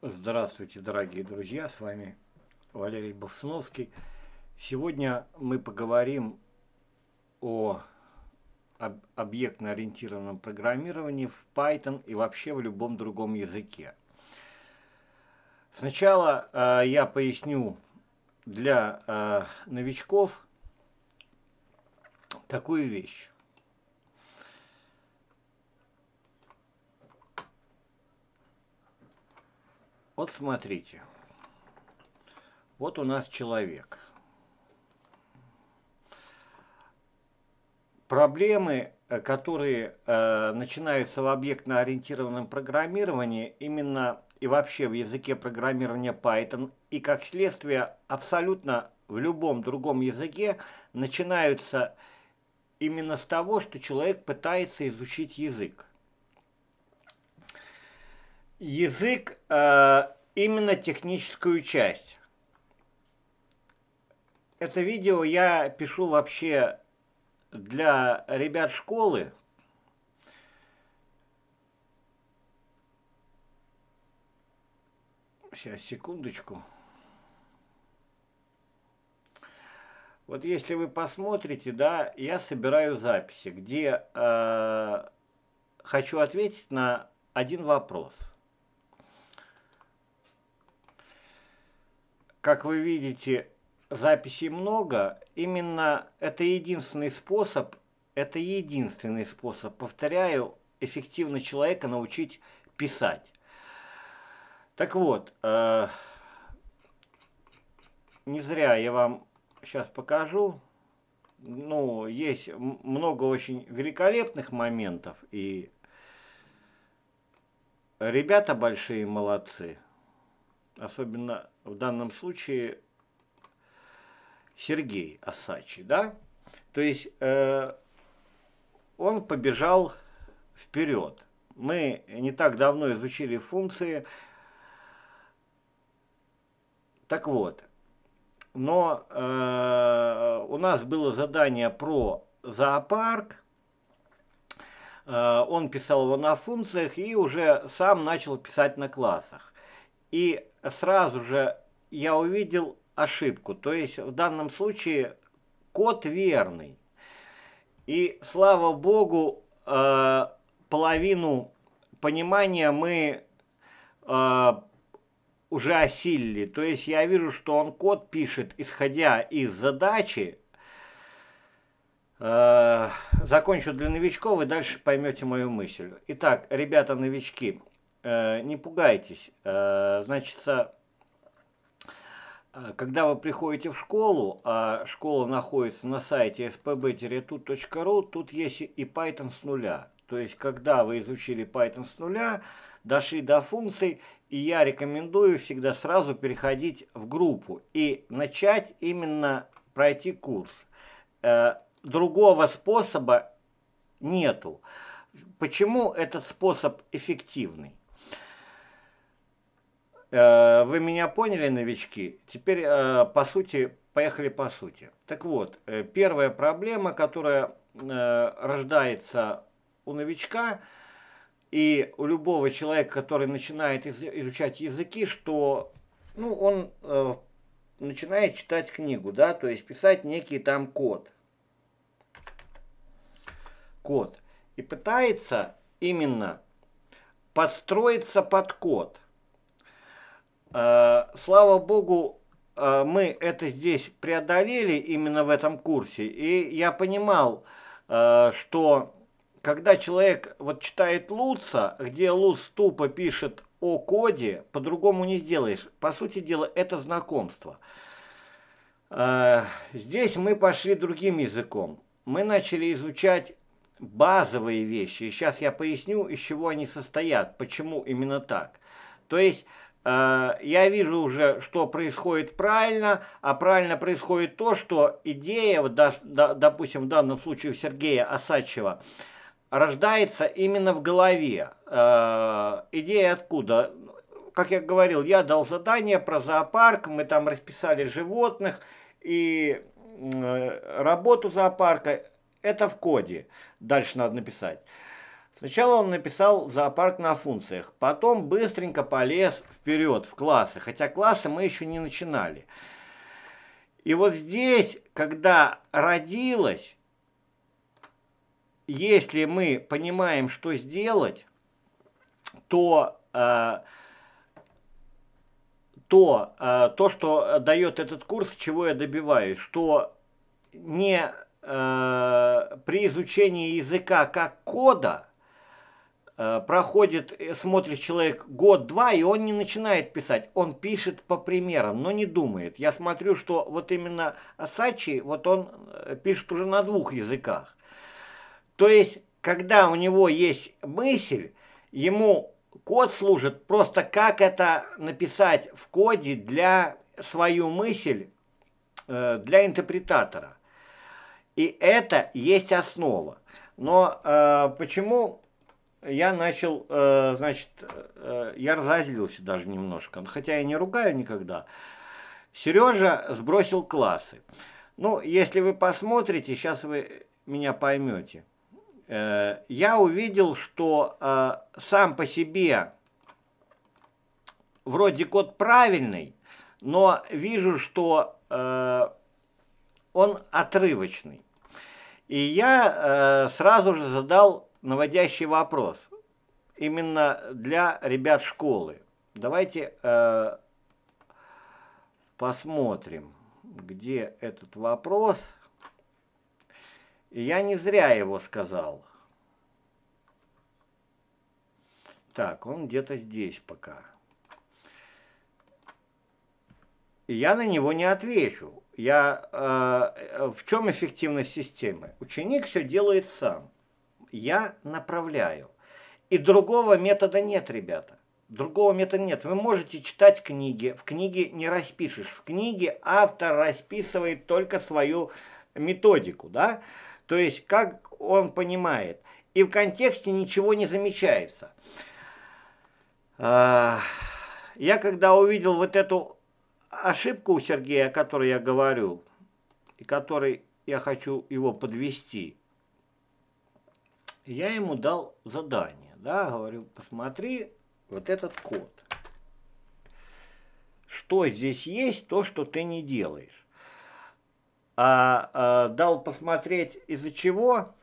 Здравствуйте, дорогие друзья, с вами Валерий Бовсуновский. Сегодня мы поговорим о об объектно-ориентированном программировании в Python и вообще в любом другом языке. Сначала э, я поясню для э, новичков такую вещь. Вот смотрите. Вот у нас человек. Проблемы, э, которые э, начинаются в объектно-ориентированном программировании, именно и вообще в языке программирования Python, и как следствие абсолютно в любом другом языке, начинаются именно с того, что человек пытается изучить язык язык э, именно техническую часть. Это видео я пишу вообще для ребят школы. Сейчас, секундочку. Вот если вы посмотрите, да, я собираю записи, где э, хочу ответить на один вопрос – Как вы видите, записей много. Именно это единственный способ, это единственный способ, повторяю, эффективно человека научить писать. Так вот, э, не зря я вам сейчас покажу. Ну, есть много очень великолепных моментов, и ребята большие молодцы. Особенно в данном случае Сергей Асачи, да? То есть э, он побежал вперед. Мы не так давно изучили функции. Так вот, но э, у нас было задание про зоопарк, э, он писал его на функциях и уже сам начал писать на классах и сразу же я увидел ошибку. То есть в данном случае код верный. И слава богу, э, половину понимания мы э, уже осилили. То есть я вижу, что он код пишет, исходя из задачи. Э, закончу для новичков, и дальше поймете мою мысль. Итак, ребята новички, Э, не пугайтесь. Э, Значит, э, когда вы приходите в школу, а школа находится на сайте spb-tut.ru, тут есть и Python с нуля. То есть, когда вы изучили Python с нуля, дошли до функций, и я рекомендую всегда сразу переходить в группу и начать именно пройти курс. Другого способа нету. Почему этот способ эффективный? Э, вы меня поняли, новички? Теперь, э, по сути, поехали по сути. Так вот, э, первая проблема, которая рождается у новичка и у любого человека, который начинает изучать языки, что ну, он начинает читать книгу, да, то есть писать некий там код. Код. И пытается именно подстроиться под код – Э, слава богу, э, мы это здесь преодолели именно в этом курсе. И я понимал, э, что когда человек вот читает Луца, где Луц тупо пишет о коде, по-другому не сделаешь. По сути дела, это знакомство. Здесь мы пошли другим языком. Мы начали изучать базовые вещи. И сейчас я поясню, из чего они состоят, почему именно так. То есть Э, я вижу уже, что происходит правильно, а правильно происходит то, что идея, вот, допустим, в данном случае у Сергея Осадчева, рождается именно в голове. Э, идея откуда? Как я говорил, я дал задание про зоопарк, мы там расписали животных и э, работу зоопарка. Это в коде. Дальше надо написать. Сначала он написал зоопарк на функциях, потом быстренько полез вперед в классы, хотя классы мы еще не начинали. И вот здесь, когда родилась, если мы понимаем, что сделать, то, э, то, э, то, что дает этот курс, чего я добиваюсь, что не э, при изучении языка как кода – Э, проходит, э, смотрит человек год-два, и он не начинает писать. Он пишет по примерам, но не думает. Я смотрю, что вот именно Сачи, вот он э, пишет уже на двух языках. То есть, когда у него есть мысль, ему код служит просто как это написать в коде для свою мысль, для интерпретатора. И это есть основа. Но э, почему я начал, э, значит, э, я разозлился даже немножко, хотя я не ругаю никогда. Сережа сбросил классы. Ну, если вы посмотрите, сейчас вы меня поймете. Э, я увидел, что сам по себе вроде код правильный, но вижу, что он отрывочный. И я сразу же задал наводящий вопрос именно для ребят школы. Давайте э, посмотрим, где этот вопрос. я не зря его сказал. Так, он где-то здесь пока. И я на него не отвечу. Я, э, в чем эффективность системы? Ученик все делает сам я направляю. И другого метода нет, ребята. Другого метода нет. Вы можете читать книги, в книге не распишешь. В книге автор расписывает только свою методику, да? То есть, как он понимает. И в контексте ничего не замечается. А, я когда увидел вот эту ошибку у Сергея, о которой я говорю, и которой я хочу его подвести, я ему дал задание, да, говорю, посмотри вот этот код. Что здесь есть, то, что ты не делаешь. А, а дал посмотреть из-за чего.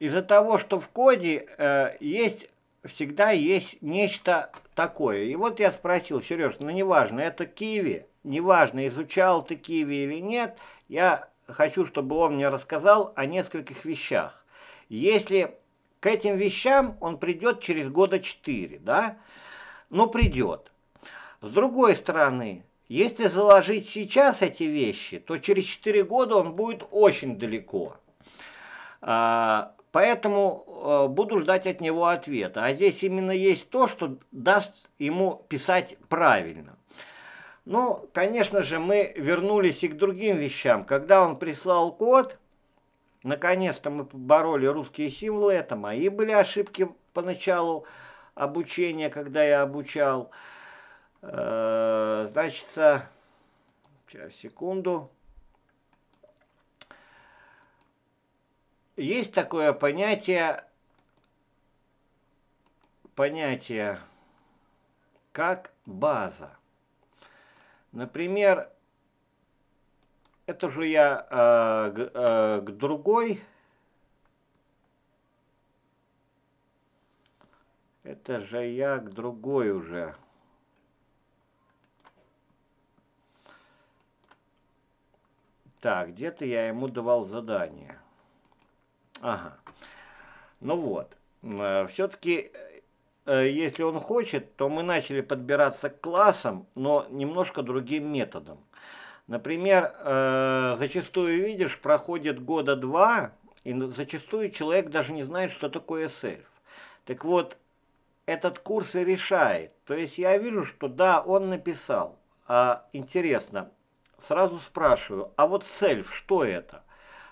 Из-за того, что в коде э, есть всегда есть нечто такое. И вот я спросил, Сереж, ну неважно, это Киеве неважно, изучал ты киви или нет, я хочу, чтобы он мне рассказал о нескольких вещах. Если к этим вещам он придет через года четыре, да, но ну, придет. С другой стороны, если заложить сейчас эти вещи, то через четыре года он будет очень далеко. А, поэтому э, буду ждать от него ответа. А здесь именно есть то, что даст ему писать правильно. Ну, конечно же, мы вернулись и к другим вещам. Когда он прислал код, наконец-то мы побороли русские символы. Это мои были ошибки поначалу обучения, когда я обучал. Э, Значит, сейчас, секунду. Есть такое понятие, понятие как база. Например, это же я э, к, э, к другой. Это же я к другой уже. Так, где-то я ему давал задание. Ага. Ну вот. Э, Все-таки Э, если он хочет, то мы начали подбираться к классам, но немножко другим методом. Например, э, зачастую, видишь, проходит года два, и зачастую человек даже не знает, что такое сельф. Так вот, этот курс и решает. То есть я вижу, что да, он написал. А, интересно, сразу спрашиваю, а вот сельф, что это?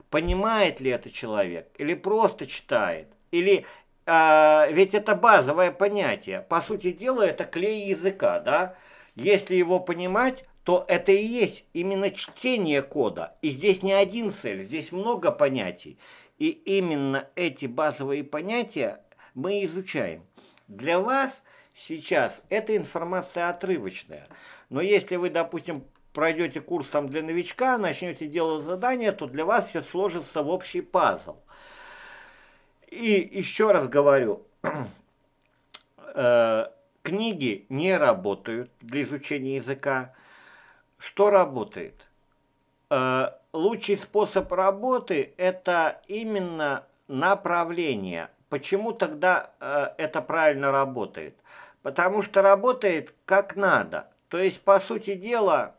Понимает ли это человек? Или просто читает? Или а, ведь это базовое понятие. По сути дела, это клей языка, да? Если его понимать, то это и есть именно чтение кода. И здесь не один цель, здесь много понятий. И именно эти базовые понятия мы изучаем. Для вас сейчас эта информация отрывочная. Но если вы, допустим, пройдете курс там для новичка, начнете делать задания, то для вас все сложится в общий пазл. И еще раз говорю, э, книги не работают для изучения языка. Что работает? Э, лучший способ работы – это именно направление. Почему тогда э, это правильно работает? Потому что работает как надо. То есть, по сути дела,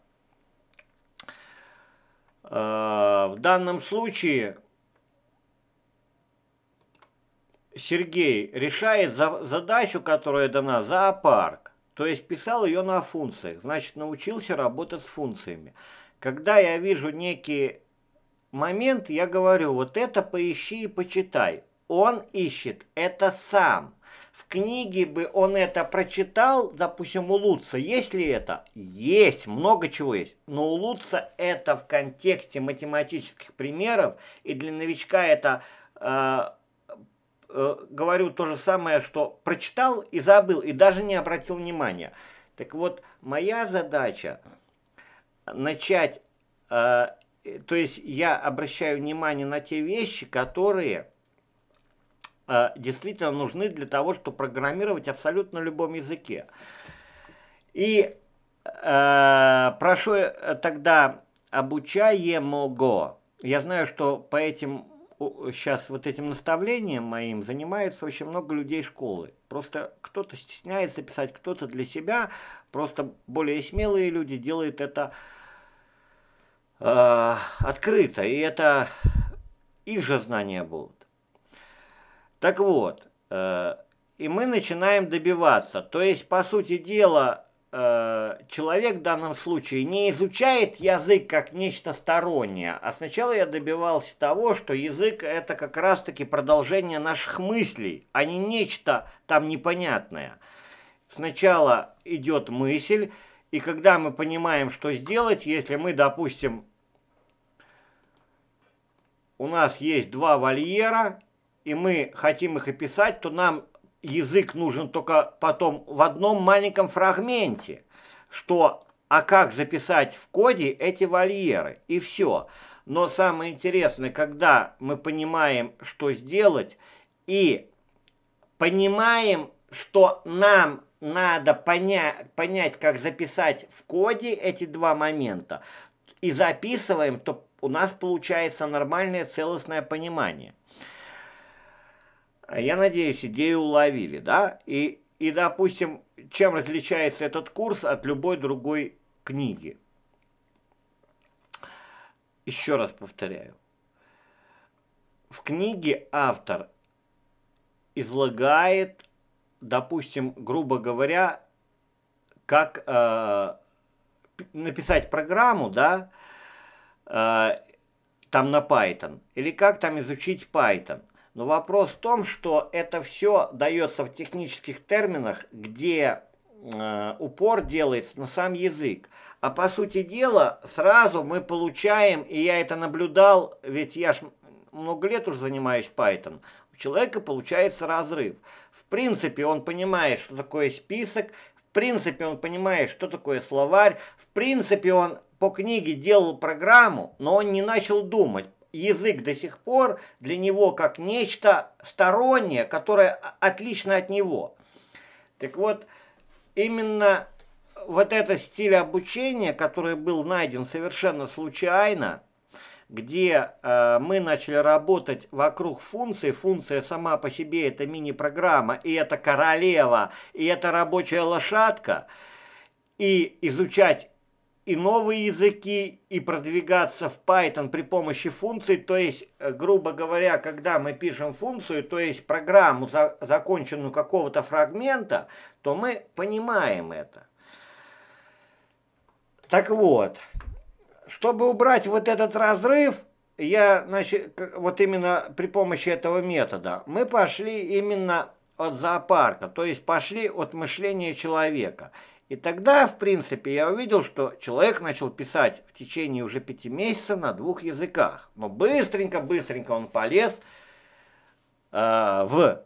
в данном случае – Сергей решает за, задачу, которая дана, зоопарк. То есть писал ее на функциях, значит научился работать с функциями. Когда я вижу некий момент, я говорю, вот это поищи и почитай. Он ищет это сам. В книге бы он это прочитал, допустим, у Луца. Есть ли это? Есть, много чего есть. Но у Луца это в контексте математических примеров, и для новичка это э, э, говорю то же самое, что прочитал и забыл, и даже не обратил внимания. Так вот, моя задача начать, э, то есть я обращаю внимание на те вещи, которые э, действительно нужны для того, чтобы программировать абсолютно на любом языке. И э, прошу э, тогда обучаемого. Я знаю, что по этим сейчас вот этим наставлением моим занимается очень много людей школы. Просто кто-то стесняется писать, кто-то для себя, просто более смелые люди делают это э, открыто, и это их же знания будут. Так вот, э, и мы начинаем добиваться. То есть, по сути дела, Э, человек в данном случае не изучает язык как нечто стороннее, а сначала я добивался того, что язык это как раз-таки продолжение наших мыслей, а не нечто там непонятное. Сначала идет мысль, и когда мы понимаем, что сделать, если мы, допустим, у нас есть два вольера, и мы хотим их описать, то нам язык нужен только потом в одном маленьком фрагменте, что а как записать в коде эти вольеры, и все. Но самое интересное, когда мы понимаем, что сделать, и понимаем, что нам надо поня понять, как записать в коде эти два момента, и записываем, то у нас получается нормальное целостное понимание. А я надеюсь, идею уловили, да? И, и, допустим, чем различается этот курс от любой другой книги? Еще раз повторяю. В книге автор излагает, допустим, грубо говоря, как э, написать программу, да, э, там на Python, или как там изучить Python. Но вопрос в том, что это все дается в технических терминах, где э, упор делается на сам язык. А по сути дела, сразу мы получаем, и я это наблюдал, ведь я ж много лет уже занимаюсь Python, у человека получается разрыв. В принципе, он понимает, что такое список, в принципе, он понимает, что такое словарь. В принципе, он по книге делал программу, но он не начал думать язык до сих пор для него как нечто стороннее, которое отлично от него. Так вот, именно вот этот стиль обучения, который был найден совершенно случайно, где э, мы начали работать вокруг функции. Функция сама по себе это мини-программа, и это королева, и это рабочая лошадка. И изучать и новые языки, и продвигаться в Python при помощи функций. То есть, э, грубо говоря, когда мы пишем функцию, то есть программу, за, законченную какого-то фрагмента, то мы понимаем это. Так вот, чтобы убрать вот этот разрыв, я, значит, вот именно при помощи этого метода, мы пошли именно от зоопарка, то есть пошли от мышления человека – и тогда, в принципе, я увидел, что человек начал писать в течение уже пяти месяцев на двух языках. Но быстренько-быстренько он полез э, в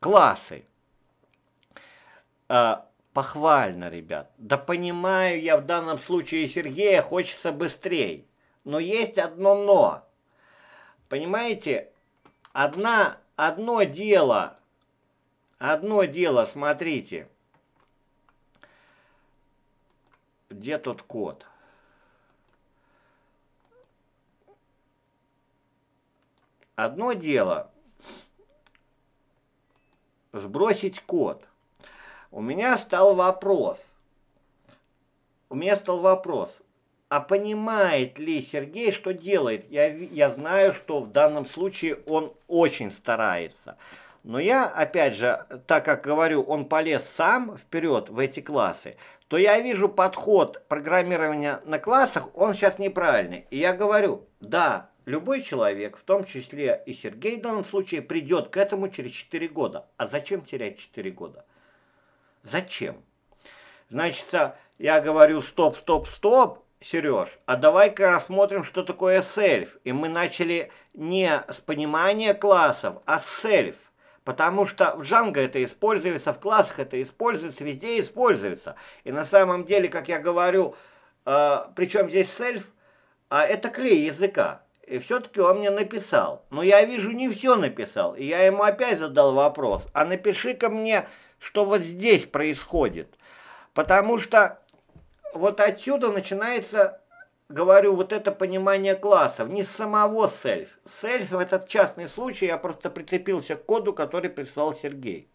классы. Э, похвально, ребят. Да понимаю я в данном случае Сергея, хочется быстрее. Но есть одно но. Понимаете, одна, одно дело, одно дело, смотрите – Где тот код? Одно дело сбросить код. У меня стал вопрос. У меня стал вопрос. А понимает ли Сергей, что делает? Я, я знаю, что в данном случае он очень старается. Но я, опять же, так как говорю, он полез сам вперед в эти классы, то я вижу подход программирования на классах, он сейчас неправильный. И я говорю, да, любой человек, в том числе и Сергей в данном случае, придет к этому через 4 года. А зачем терять 4 года? Зачем? Значит, я говорю, стоп, стоп, стоп, Сереж, а давай-ка рассмотрим, что такое сельф. И мы начали не с понимания классов, а с сельф. Потому что в Django это используется, в классах это используется, везде используется. И на самом деле, как я говорю, э, причем здесь self, а это клей языка. И все-таки он мне написал. Но я вижу, не все написал. И я ему опять задал вопрос. А напиши-ка мне, что вот здесь происходит. Потому что вот отсюда начинается говорю, вот это понимание классов, не самого сельф. Сельф – этот частный случай, я просто прицепился к коду, который прислал Сергей.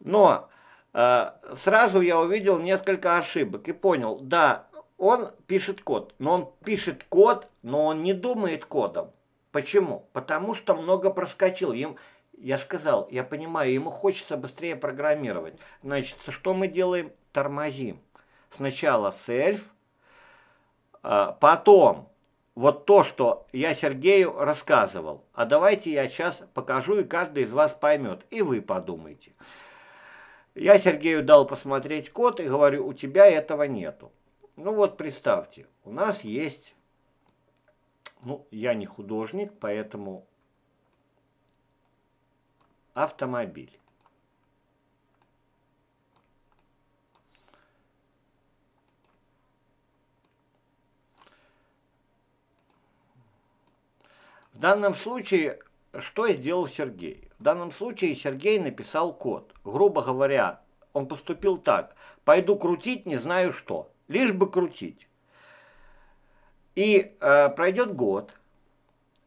Но э, сразу я увидел несколько ошибок и понял, да, он пишет код, но он пишет код, но он не думает кодом. Почему? Потому что много проскочил. Им, я сказал, я понимаю, ему хочется быстрее программировать. Значит, что мы делаем? Тормозим. Сначала self, а, потом, вот то, что я Сергею рассказывал, а давайте я сейчас покажу, и каждый из вас поймет, и вы подумайте. Я Сергею дал посмотреть код и говорю, у тебя этого нету. Ну вот представьте, у нас есть, ну я не художник, поэтому автомобиль. В данном случае, что сделал Сергей? В данном случае Сергей написал код. Грубо говоря, он поступил так. Пойду крутить, не знаю что. Лишь бы крутить. И э, пройдет год,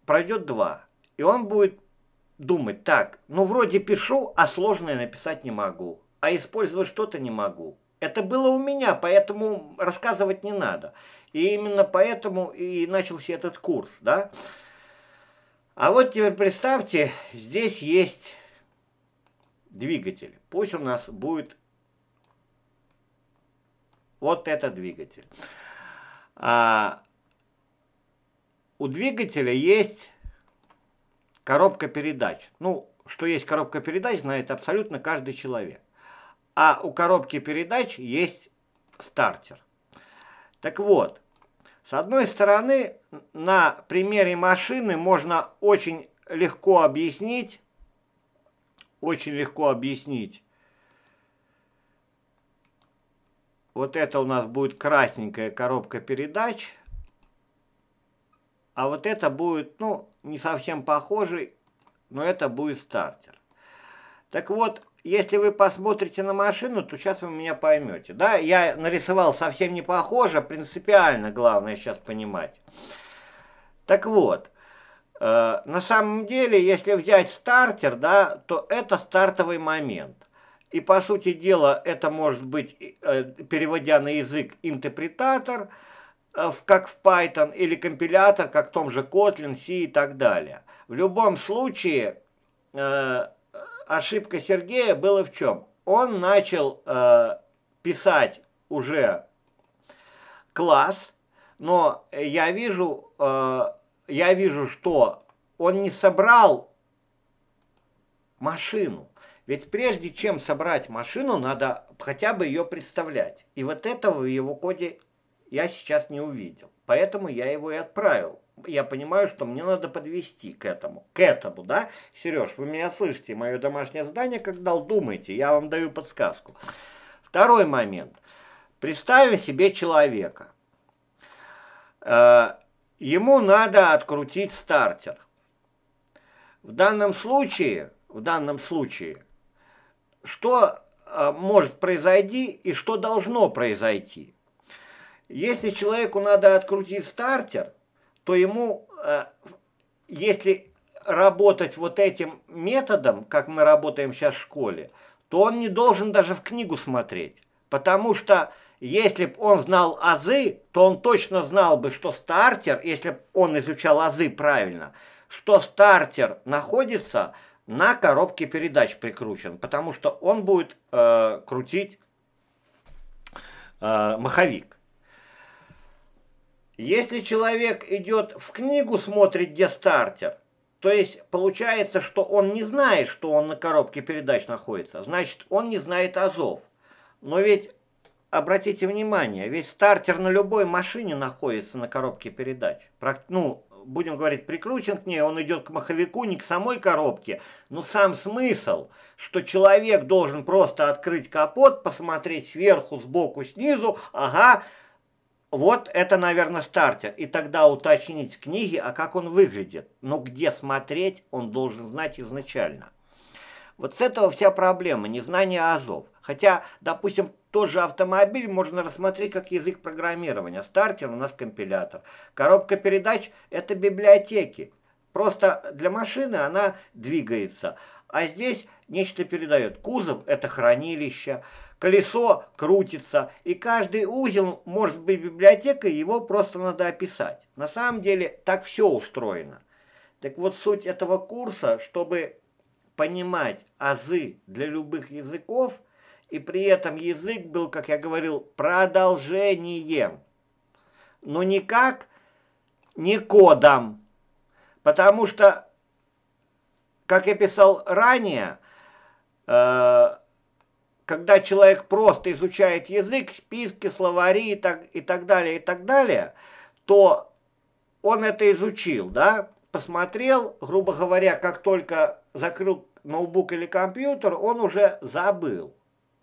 пройдет два, и он будет думать, так, ну вроде пишу, а сложное написать не могу, а использовать что-то не могу. Это было у меня, поэтому рассказывать не надо. И именно поэтому и начался этот курс, да. А вот теперь представьте, здесь есть двигатель. Пусть у нас будет вот этот двигатель. А у двигателя есть коробка передач. Ну, что есть коробка передач, знает абсолютно каждый человек. А у коробки передач есть стартер. Так вот, с одной стороны, на примере машины можно очень легко объяснить, очень легко объяснить. Вот это у нас будет красненькая коробка передач. А вот это будет, ну, не совсем похожий, но это будет стартер. Так вот, если вы посмотрите на машину, то сейчас вы меня поймете. Да, я нарисовал совсем не похоже, принципиально главное сейчас понимать. Так вот, э, на самом деле, если взять стартер, да, то это стартовый момент. И по сути дела это может быть, э, переводя на язык, интерпретатор, э, как в Python, или компилятор, как в том же Kotlin, C и так далее. В любом случае, э, ошибка Сергея была в чем? Он начал э, писать уже класс, но я вижу, э, я вижу, что он не собрал машину. Ведь прежде чем собрать машину, надо хотя бы ее представлять. И вот этого в его коде я сейчас не увидел. Поэтому я его и отправил я понимаю, что мне надо подвести к этому. К этому, да? Сереж, вы меня слышите, мое домашнее задание, как дал, думайте, я вам даю подсказку. Второй момент. Представим себе человека. Э, ему надо открутить стартер. В данном случае, в данном случае, что э, может произойти и что должно произойти? Если человеку надо открутить стартер – то ему, э, если работать вот этим методом, как мы работаем сейчас в школе, то он не должен даже в книгу смотреть. Потому что если бы он знал азы, то он точно знал бы, что стартер, если бы он изучал азы правильно, что стартер находится на коробке передач прикручен, потому что он будет э, крутить э, маховик. Если человек идет в книгу, смотрит, где стартер, то есть получается, что он не знает, что он на коробке передач находится, значит, он не знает азов. Но ведь, обратите внимание, ведь стартер на любой машине находится на коробке передач. Ну, будем говорить, прикручен к ней, он идет к маховику, не к самой коробке, но сам смысл, что человек должен просто открыть капот, посмотреть сверху, сбоку, снизу, ага, вот это, наверное, стартер. И тогда уточнить книги, а как он выглядит. Но ну, где смотреть, он должен знать изначально. Вот с этого вся проблема, незнание азов. Хотя, допустим, тот же автомобиль можно рассмотреть как язык программирования. Стартер у нас компилятор. Коробка передач – это библиотеки. Просто для машины она двигается. А здесь нечто передает. Кузов – это хранилище. Хранилище колесо крутится, и каждый узел может быть библиотекой, его просто надо описать. На самом деле так все устроено. Так вот суть этого курса, чтобы понимать азы для любых языков, и при этом язык был, как я говорил, продолжением, но никак не кодом, потому что, как я писал ранее, э когда человек просто изучает язык, списки, словари и так, и так далее, и так далее, то он это изучил, да, посмотрел, грубо говоря, как только закрыл ноутбук или компьютер, он уже забыл.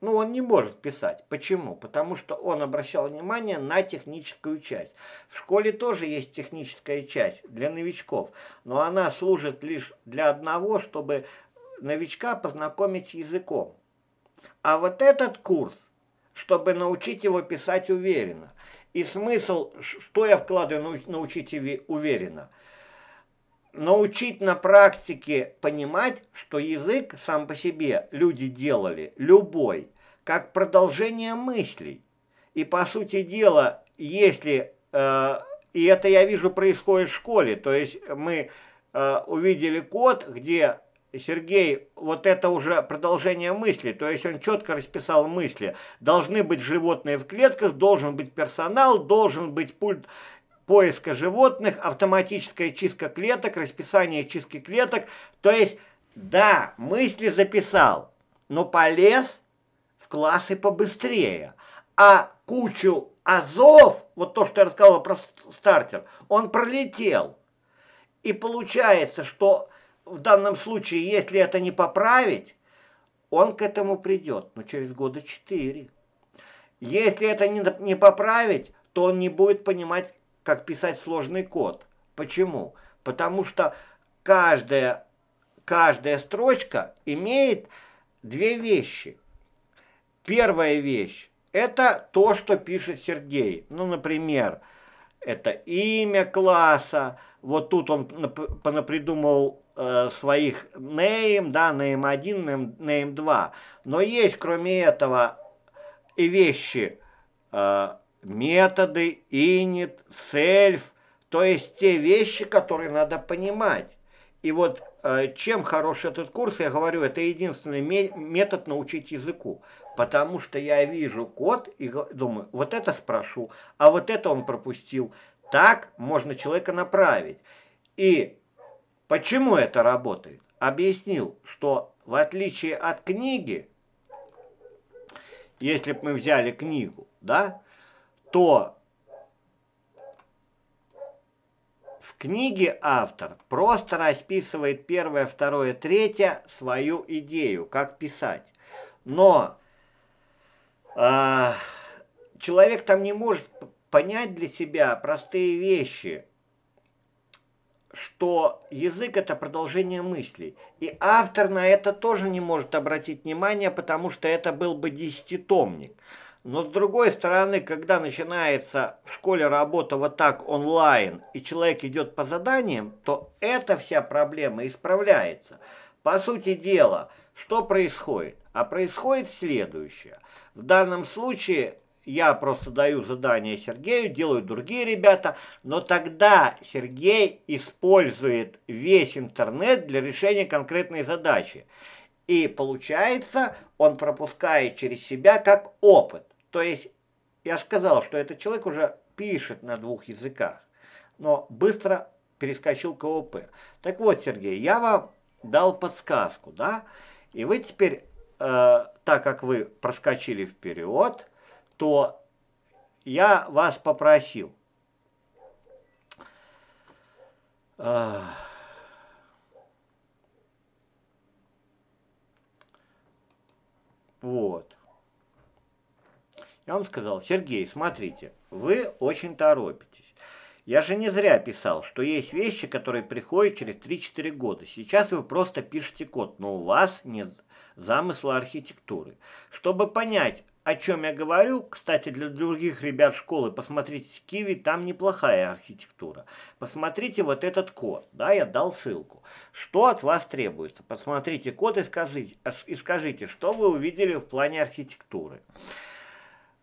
Ну, он не может писать. Почему? Потому что он обращал внимание на техническую часть. В школе тоже есть техническая часть для новичков, но она служит лишь для одного, чтобы новичка познакомить с языком. А вот этот курс, чтобы научить его писать уверенно. И смысл, что я вкладываю научить уверенно? Научить на практике понимать, что язык сам по себе люди делали, любой, как продолжение мыслей. И по сути дела, если, э, и это я вижу происходит в школе, то есть мы э, увидели код, где Сергей, вот это уже продолжение мысли, то есть он четко расписал мысли. Должны быть животные в клетках, должен быть персонал, должен быть пульт поиска животных, автоматическая чистка клеток, расписание чистки клеток. То есть, да, мысли записал, но полез в классы побыстрее. А кучу азов, вот то, что я рассказал про стартер, он пролетел. И получается, что в данном случае, если это не поправить, он к этому придет, но через года четыре. Если это не, не поправить, то он не будет понимать, как писать сложный код. Почему? Потому что каждая, каждая строчка имеет две вещи. Первая вещь – это то, что пишет Сергей. Ну, например, это имя класса. Вот тут он понапридумывал э, своих name, да, name1, name2. name Но есть, кроме этого, и вещи э, методы, init, self, то есть те вещи, которые надо понимать. И вот э, чем хорош этот курс, я говорю, это единственный метод научить языку. Потому что я вижу код и думаю, вот это спрошу, а вот это он пропустил. Так можно человека направить. И Почему это работает? Объяснил, что в отличие от книги, если бы мы взяли книгу, да, то в книге автор просто расписывает первое, второе, третье свою идею, как писать. Но э, человек там не может понять для себя простые вещи – что язык – это продолжение мыслей. И автор на это тоже не может обратить внимание, потому что это был бы десятитомник. Но с другой стороны, когда начинается в школе работа вот так онлайн, и человек идет по заданиям, то эта вся проблема исправляется. По сути дела, что происходит? А происходит следующее. В данном случае я просто даю задание Сергею, делают другие ребята, но тогда Сергей использует весь интернет для решения конкретной задачи. И получается, он пропускает через себя как опыт. То есть, я сказал, что этот человек уже пишет на двух языках, но быстро перескочил к ООП. Так вот, Сергей, я вам дал подсказку, да? И вы теперь, э, так как вы проскочили вперед, то я вас попросил. Вот. Я вам сказал, Сергей, смотрите, вы очень торопитесь. Я же не зря писал, что есть вещи, которые приходят через 3-4 года. Сейчас вы просто пишете код, но у вас нет замысла архитектуры. Чтобы понять, о чем я говорю, кстати, для других ребят школы, посмотрите Киви, там неплохая архитектура. Посмотрите вот этот код, да, я дал ссылку. Что от вас требуется? Посмотрите код и скажите, и скажите что вы увидели в плане архитектуры.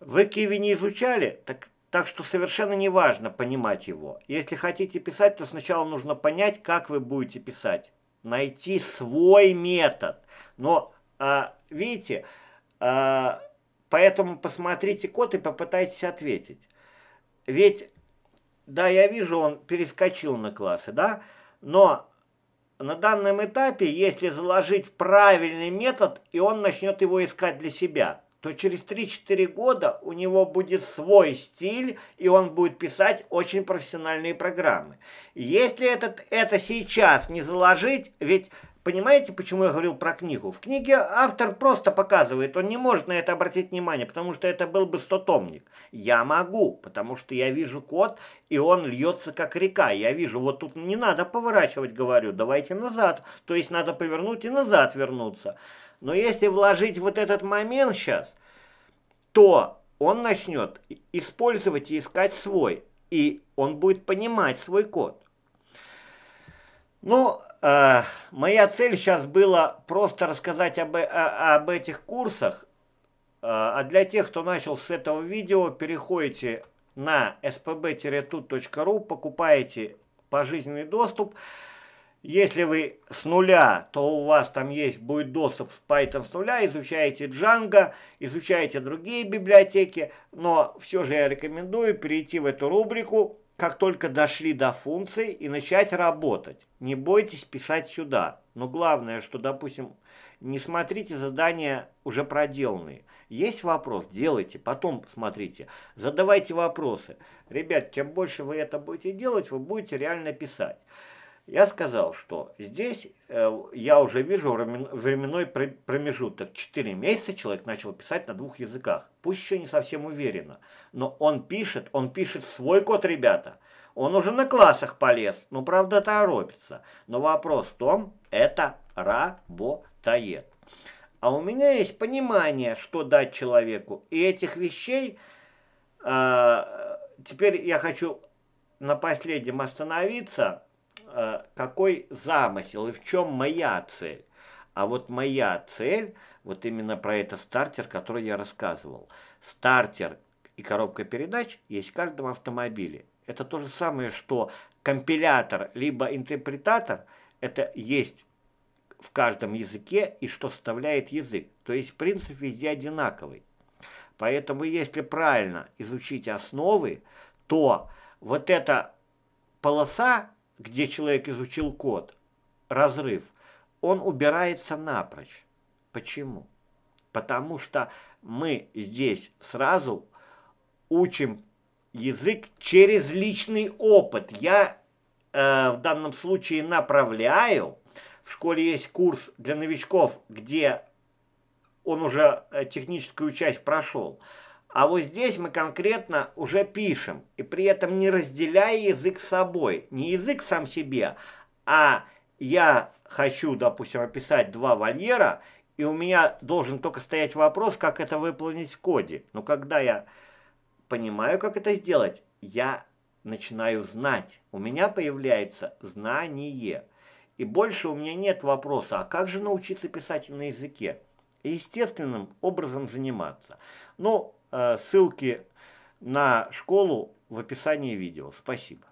Вы Киви не изучали? Так, так что совершенно не важно понимать его. Если хотите писать, то сначала нужно понять, как вы будете писать. Найти свой метод. Но, а, видите, а, Поэтому посмотрите код и попытайтесь ответить. Ведь, да, я вижу, он перескочил на классы, да, но на данном этапе, если заложить правильный метод, и он начнет его искать для себя, то через 3-4 года у него будет свой стиль, и он будет писать очень профессиональные программы. Если этот, это сейчас не заложить, ведь Понимаете, почему я говорил про книгу? В книге автор просто показывает, он не может на это обратить внимание, потому что это был бы стотомник. Я могу, потому что я вижу код, и он льется как река. Я вижу, вот тут не надо поворачивать, говорю, давайте назад. То есть надо повернуть и назад вернуться. Но если вложить вот этот момент сейчас, то он начнет использовать и искать свой. И он будет понимать свой код. Ну, э, моя цель сейчас была просто рассказать об, о, э, об этих курсах. Э, а для тех, кто начал с этого видео, переходите на spb-tut.ru, покупаете пожизненный доступ. Если вы с нуля, то у вас там есть будет доступ с Python с нуля, изучаете Django, изучаете другие библиотеки, но все же я рекомендую перейти в эту рубрику как только дошли до функции и начать работать. Не бойтесь писать сюда. Но главное, что, допустим, не смотрите задания уже проделанные. Есть вопрос, делайте, потом смотрите. Задавайте вопросы. Ребят, чем больше вы это будете делать, вы будете реально писать я сказал, что здесь э, я уже вижу временной промежуток. Четыре месяца человек начал писать на двух языках. Пусть еще не совсем уверенно, но он пишет, он пишет свой код, ребята. Он уже на классах полез, ну правда торопится. Но вопрос в том, это работает. А у меня есть понимание, что дать человеку. И этих вещей э, теперь я хочу на последнем остановиться – Э, какой замысел и в чем моя цель. А вот моя цель, вот именно про этот стартер, который я рассказывал. Стартер и коробка передач есть в каждом автомобиле. Это то же самое, что компилятор либо интерпретатор, это есть в каждом языке и что вставляет язык. То есть принцип везде одинаковый. Поэтому если правильно изучить основы, то вот эта полоса где человек изучил код, разрыв, он убирается напрочь. Почему? Потому что мы здесь сразу учим язык через личный опыт. Я э, в данном случае направляю. В школе есть курс для новичков, где он уже э, техническую часть прошел. А вот здесь мы конкретно уже пишем, и при этом не разделяя язык с собой, не язык сам себе, а я хочу, допустим, описать два вольера, и у меня должен только стоять вопрос, как это выполнить в коде. Но когда я понимаю, как это сделать, я начинаю знать. У меня появляется знание. И больше у меня нет вопроса, а как же научиться писать на языке? И естественным образом заниматься. Ну, Э, ссылки на школу в описании видео. Спасибо.